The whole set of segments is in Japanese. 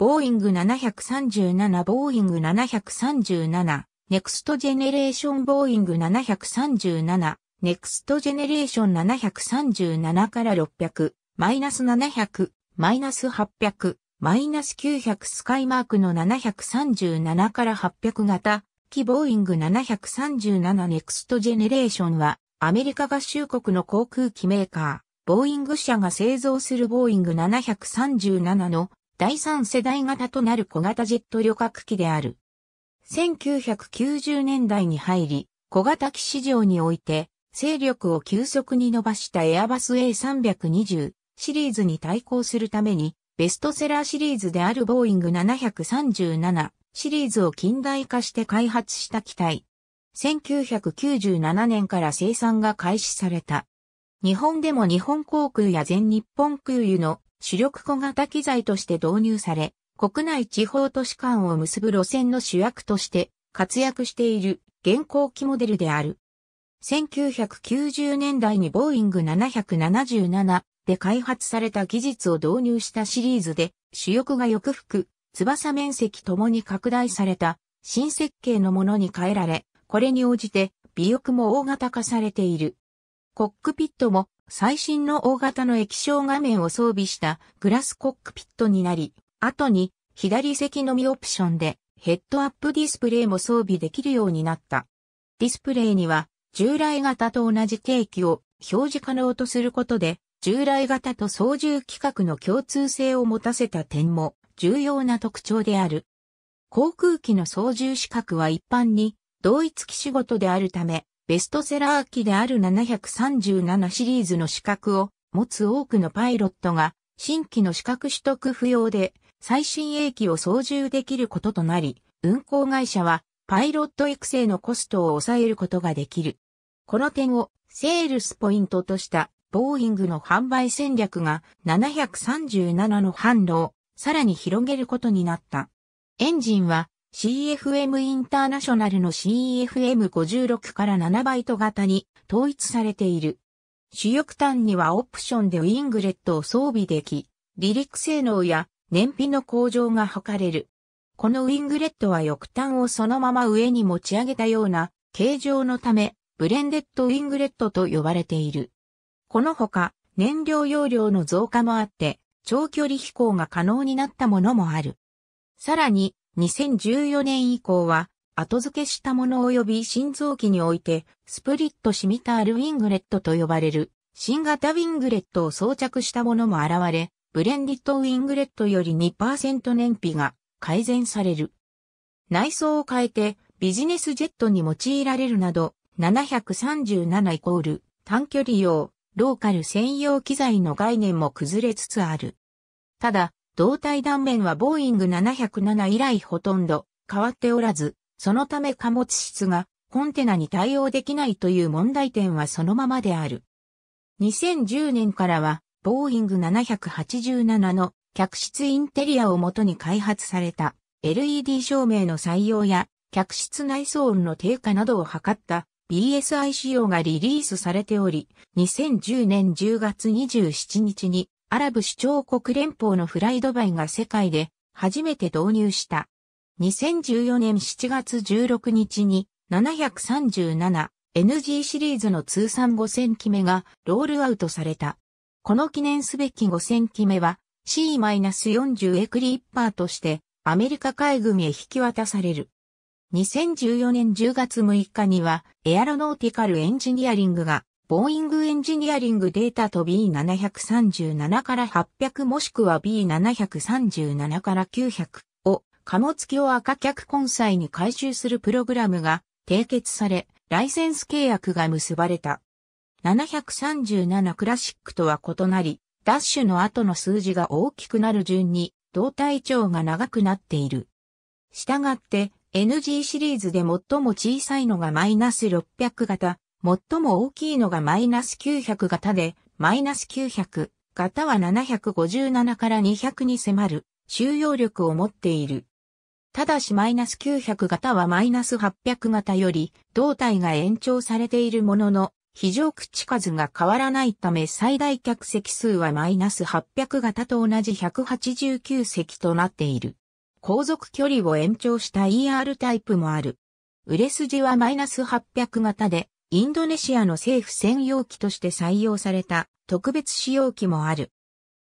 ボーイング737、ボーイング737、ネクストジェネレーションボーイング737、ネクストジェネレーション737から600、マイナス700、マイナス800、マイナス900スカイマークの737から800型、機ボーイング737ネクストジェネレーションは、アメリカ合衆国の航空機メーカー、ボーイング社が製造するボーイング737の第三世代型となる小型ジェット旅客機である。1990年代に入り、小型機市場において、勢力を急速に伸ばしたエアバス A320 シリーズに対抗するために、ベストセラーシリーズであるボーイング737シリーズを近代化して開発した機体。1997年から生産が開始された。日本でも日本航空や全日本空輸の主力小型機材として導入され、国内地方都市間を結ぶ路線の主役として活躍している現行機モデルである。1990年代にボーイング777で開発された技術を導入したシリーズで主翼が翼腹、翼面積ともに拡大された新設計のものに変えられ、これに応じて尾翼も大型化されている。コックピットも最新の大型の液晶画面を装備したグラスコックピットになり、後に左席のみオプションでヘッドアップディスプレイも装備できるようになった。ディスプレイには従来型と同じ定期を表示可能とすることで従来型と操縦規格の共通性を持たせた点も重要な特徴である。航空機の操縦資格は一般に同一機種ごとであるため、ベストセラー機である737シリーズの資格を持つ多くのパイロットが新規の資格取得不要で最新鋭機を操縦できることとなり、運航会社はパイロット育成のコストを抑えることができる。この点をセールスポイントとしたボーイングの販売戦略が737の販路をさらに広げることになった。エンジンは CFM インターナショナルの CFM56 から7バイト型に統一されている。主翼端にはオプションでウィングレットを装備でき、離陸性能や燃費の向上が図れる。このウィングレットは翼端をそのまま上に持ち上げたような形状のため、ブレンデッドウィングレットと呼ばれている。このほか、燃料容量の増加もあって、長距離飛行が可能になったものもある。さらに、2014年以降は、後付けしたもの及び心臓器において、スプリットシミタールウィングレットと呼ばれる、新型ウィングレットを装着したものも現れ、ブレンディットウィングレットより2%燃費が改善される。内装を変えてビジネスジェットに用いられるなど、737イコール短距離用、ローカル専用機材の概念も崩れつつある。ただ、胴体断面はボーイング707以来ほとんど変わっておらず、そのため貨物室がコンテナに対応できないという問題点はそのままである。2010年からは、ボーイング787の客室インテリアをもとに開発された LED 照明の採用や客室内装音の低下などを図った BSI 仕様がリリースされており、2010年10月27日にアラブ首長国連邦のフライドバイが世界で初めて導入した。2014年7月16日に 737NG シリーズの通算5000機目がロールアウトされた。この記念すべき5000機目は C-40 エクリッパーとしてアメリカ海軍へ引き渡される。2014年10月6日にはエアロノーティカルエンジニアリングがボーイングエンジニアリングデータと B737 から800もしくは B737 から900を貨物機を赤脚根菜に回収するプログラムが締結され、ライセンス契約が結ばれた。737クラシックとは異なり、ダッシュの後の数字が大きくなる順に、胴体長が長くなっている。したがって、NG シリーズで最も小さいのがマイナス600型、最も大きいのがマイナス900型で、マイナス900型は757から200に迫る収容力を持っている。ただしマイナス900型はマイナス800型より胴体が延長されているものの、非常口数が変わらないため最大客席数はマイナス800型と同じ189席となっている。航続距離を延長した ER タイプもある。売れ筋はマイナス800型で、インドネシアの政府専用機として採用された特別使用機もある。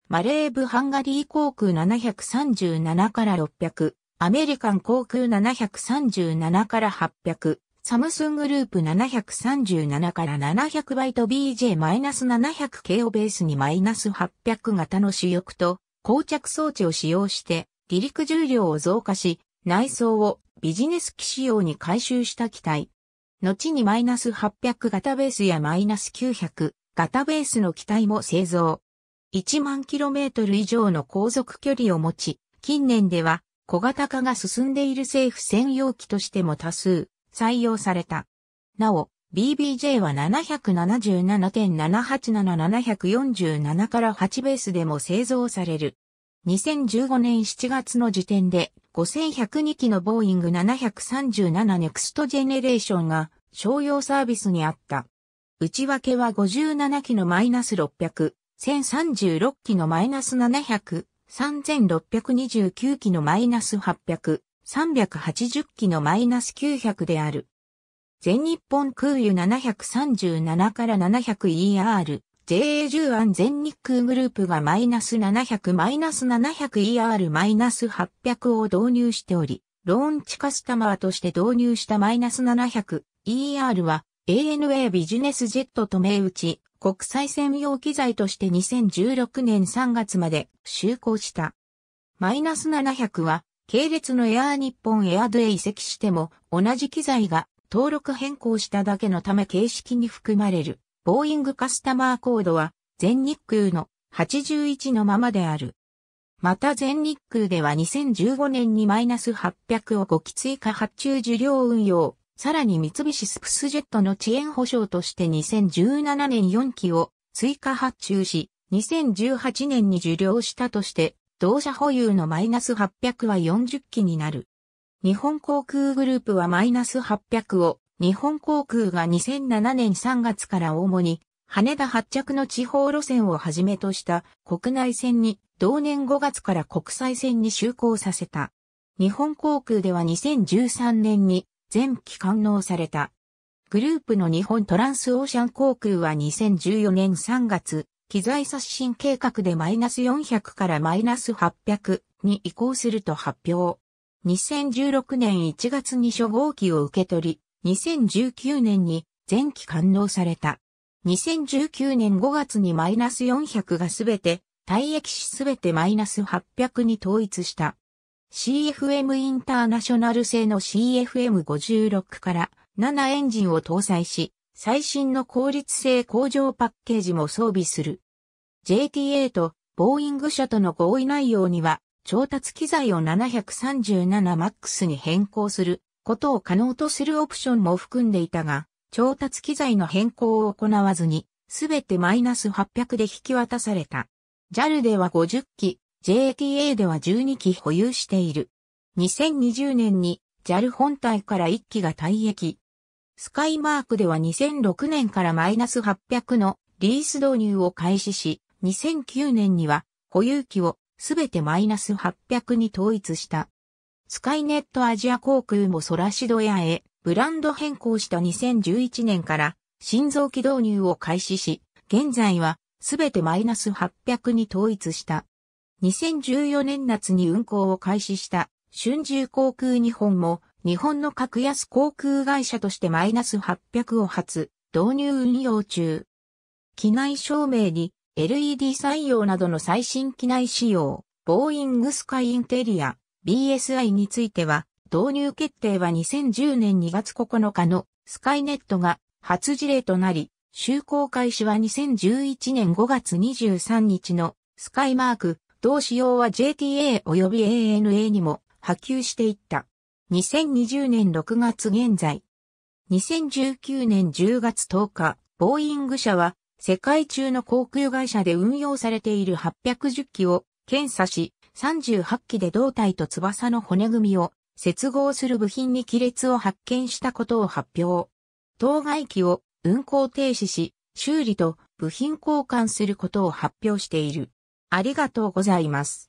マレーブ・ハンガリー航空737から600、アメリカン航空737から800、サムスングループ737から700バイト BJ-700 k をベースに -800 型の主翼と膠着装置を使用して離陸重量を増加し内装をビジネス機仕様に改修した機体。後にマイナス800型ベースやマイナス900型ベースの機体も製造。1万キロメートル以上の航続距離を持ち、近年では小型化が進んでいる政府専用機としても多数採用された。なお、BBJ は7 7 7 7 8 7 7 4 7から8ベースでも製造される。2015年7月の時点で5102機のボーイング737ネクストジェネレーションが商用サービスにあった。内訳は57機のマイナス600、1036機のマイナス700、3629機のマイナス800、380機のマイナス900である。全日本空輸737から 700ER、JA 0案全日空グループがマイナス 700-700ER-800 を導入しており、ローンチカスタマーとして導入したマイナス 700ER は ANA ビジネスジェットと銘打ち、国際専用機材として2016年3月まで就航した。マイナス700は、系列のエアー日本エアドへ移籍しても同じ機材が登録変更しただけのため形式に含まれる。ボーイングカスタマーコードは全日空の81のままである。また全日空では2015年にマイナス800を5機追加発注受領運用、さらに三菱スプスジェットの遅延保証として2017年4機を追加発注し、2018年に受領したとして、同社保有のマイナス800は40機になる。日本航空グループはマイナス800を日本航空が2007年3月から主に羽田発着の地方路線をはじめとした国内線に同年5月から国際線に就航させた。日本航空では2013年に全機完納された。グループの日本トランスオーシャン航空は2014年3月、機材刷新計画でマイナス400からマイナス800に移行すると発表。2016年1月に初号機を受け取り、2019年に前期完納された。2019年5月にマイナス400がすべて、退役しすべてマイナス800に統一した。CFM インターナショナル製の CFM56 から7エンジンを搭載し、最新の効率性向上パッケージも装備する。JTA とボーイング社との合意内容には、調達機材を 737MAX に変更することを可能とするオプションも含んでいたが、調達機材の変更を行わずに、すべてマイナス800で引き渡された。JAL では50機、JTA では12機保有している。2020年に JAL 本体から1機が退役。スカイマークでは2006年からマイナス800のリース導入を開始し、2009年には保有機をすべてマイナス800に統一した。スカイネットアジア航空もソラシドエアへブランド変更した2011年から新臓器導入を開始し、現在はすべてマイナス800に統一した。2014年夏に運航を開始した春秋航空日本も日本の格安航空会社としてマイナス800を発導入運用中。機内照明に LED 採用などの最新機内仕様、ボーイングスカイインテリア、BSI については、導入決定は2010年2月9日のスカイネットが初事例となり、就航開始は2011年5月23日のスカイマーク、同仕様は JTA 及び ANA にも波及していった。2020年6月現在。2019年10月10日、ボーイング社は世界中の航空会社で運用されている810機を検査し、38機で胴体と翼の骨組みを接合する部品に亀裂を発見したことを発表。当該機を運行停止し、修理と部品交換することを発表している。ありがとうございます。